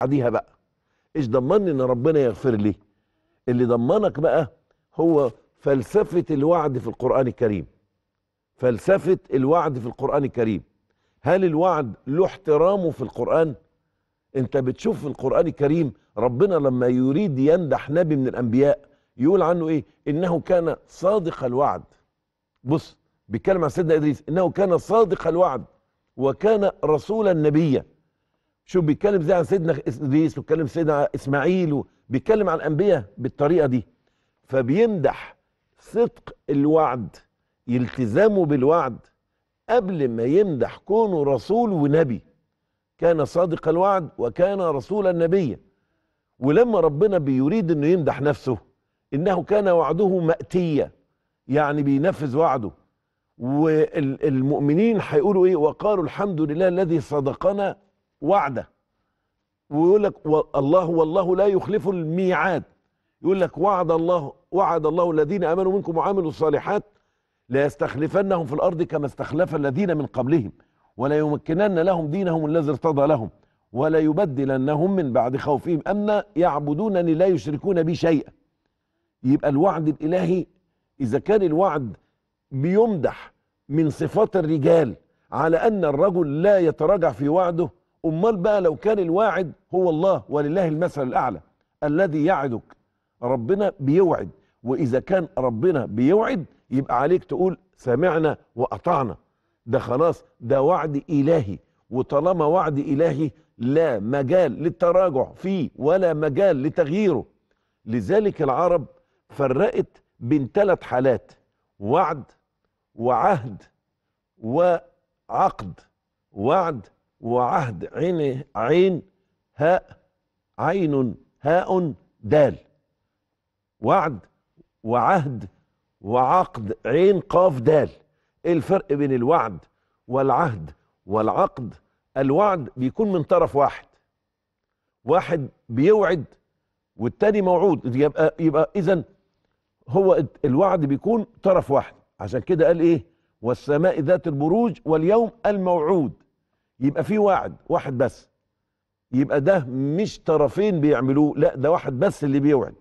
بعديها بقى ايش ضمني ان ربنا يغفر لي اللي ضمنك بقى هو فلسفة الوعد في القرآن الكريم فلسفة الوعد في القرآن الكريم هل الوعد له احترامه في القرآن انت بتشوف في القرآن الكريم ربنا لما يريد يمدح نبي من الأنبياء يقول عنه ايه انه كان صادق الوعد بص بيتكلم عن سيدنا إدريس انه كان صادق الوعد وكان رسولا نبيا شوف بيتكلم زي عن سيدنا ادريس وبيتكلم سيدنا اسماعيل بيتكلم عن الانبياء بالطريقه دي فبيمدح صدق الوعد التزامه بالوعد قبل ما يمدح كونه رسول ونبي كان صادق الوعد وكان رسولا نبيا ولما ربنا بيريد انه يمدح نفسه انه كان وعده مأتيا يعني بينفذ وعده والمؤمنين هيقولوا ايه وقالوا الحمد لله الذي صدقنا وعده ويقول لك الله والله لا يخلف الميعاد يقول لك وعد الله وعد الله الذين امنوا منكم وعملوا الصالحات ليستخلفنهم في الارض كما استخلف الذين من قبلهم ولا يمكنن لهم دينهم الذي ارتضى لهم ولا يبدلنهم من بعد خوفهم امنا يعبدونني لا يشركون بي شيئا يبقى الوعد الالهي اذا كان الوعد بيمدح من صفات الرجال على ان الرجل لا يتراجع في وعده أمال بقى لو كان الواعد هو الله ولله المثل الأعلى الذي يعدك ربنا بيوعد وإذا كان ربنا بيوعد يبقى عليك تقول سمعنا وأطعنا ده خلاص ده وعد إلهي وطالما وعد إلهي لا مجال للتراجع فيه ولا مجال لتغييره لذلك العرب فرقت بين ثلاث حالات وعد وعهد وعقد وعد وعهد عين عين هاء عين هاء دال وعد وعهد وعقد عين قاف دال ايه الفرق بين الوعد والعهد والعقد الوعد بيكون من طرف واحد واحد بيوعد والتاني موعود يبقى يبقى اذا هو الوعد بيكون طرف واحد عشان كده قال ايه والسماء ذات البروج واليوم الموعود يبقى في واحد واحد بس يبقى ده مش طرفين بيعملوه لا ده واحد بس اللي بيوعد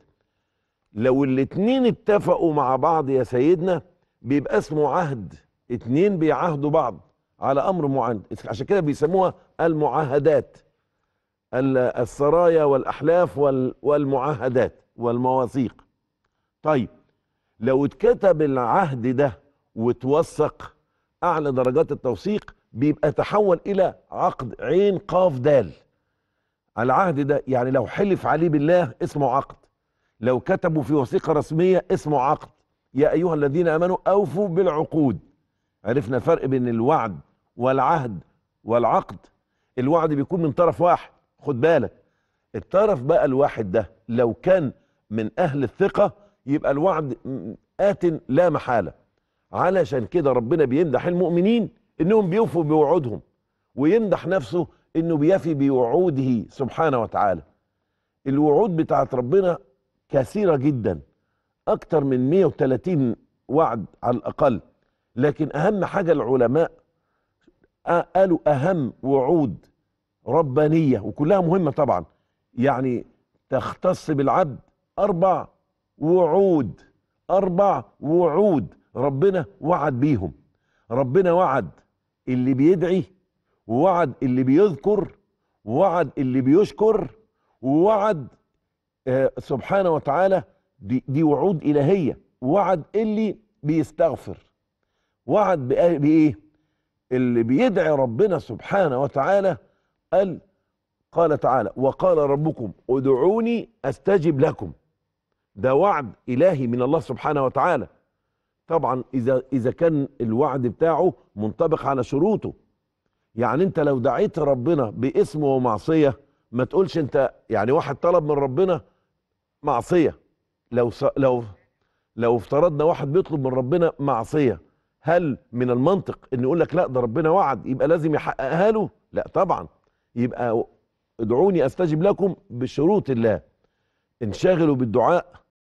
لو الاتنين اتفقوا مع بعض يا سيدنا بيبقى اسمه عهد اتنين بيعاهدوا بعض على امر معين عشان كده بيسموها المعاهدات السرايا والاحلاف والمعاهدات والمواثيق طيب لو اتكتب العهد ده وتوثق اعلى درجات التوثيق بيبقى تحول الى عقد عين قاف دال العهد ده يعني لو حلف عليه بالله اسمه عقد لو كتبوا في وثيقه رسميه اسمه عقد يا ايها الذين امنوا اوفوا بالعقود عرفنا الفرق بين الوعد والعهد والعقد الوعد بيكون من طرف واحد خد بالك الطرف بقى الواحد ده لو كان من اهل الثقه يبقى الوعد ات لا محاله علشان كده ربنا بيمدح المؤمنين انهم بيوفوا بوعودهم ويمدح نفسه انه بيفي بوعوده سبحانه وتعالى الوعود بتاعت ربنا كثيرة جدا اكتر من 130 وعد على الاقل لكن اهم حاجة العلماء قالوا اهم وعود ربانية وكلها مهمة طبعا يعني تختص بالعبد اربع وعود اربع وعود ربنا وعد بيهم ربنا وعد اللي بيدعي ووعد اللي بيذكر ووعد اللي بيشكر ووعد آه سبحانه وتعالى دي, دي وعود إلهية وعد اللي بيستغفر وعد بإيه اللي بيدعي ربنا سبحانه وتعالى قال قال تعالى وقال ربكم ادعوني استجب لكم ده وعد الهي من الله سبحانه وتعالى طبعا اذا اذا كان الوعد بتاعه منطبق على شروطه يعني انت لو دعيت ربنا باسم ومعصيه ما تقولش انت يعني واحد طلب من ربنا معصيه لو لو لو افترضنا واحد بيطلب من ربنا معصيه هل من المنطق ان يقول لك لا ده ربنا وعد يبقى لازم يحققها له لا طبعا يبقى ادعوني استجب لكم بشروط الله انشغلوا بالدعاء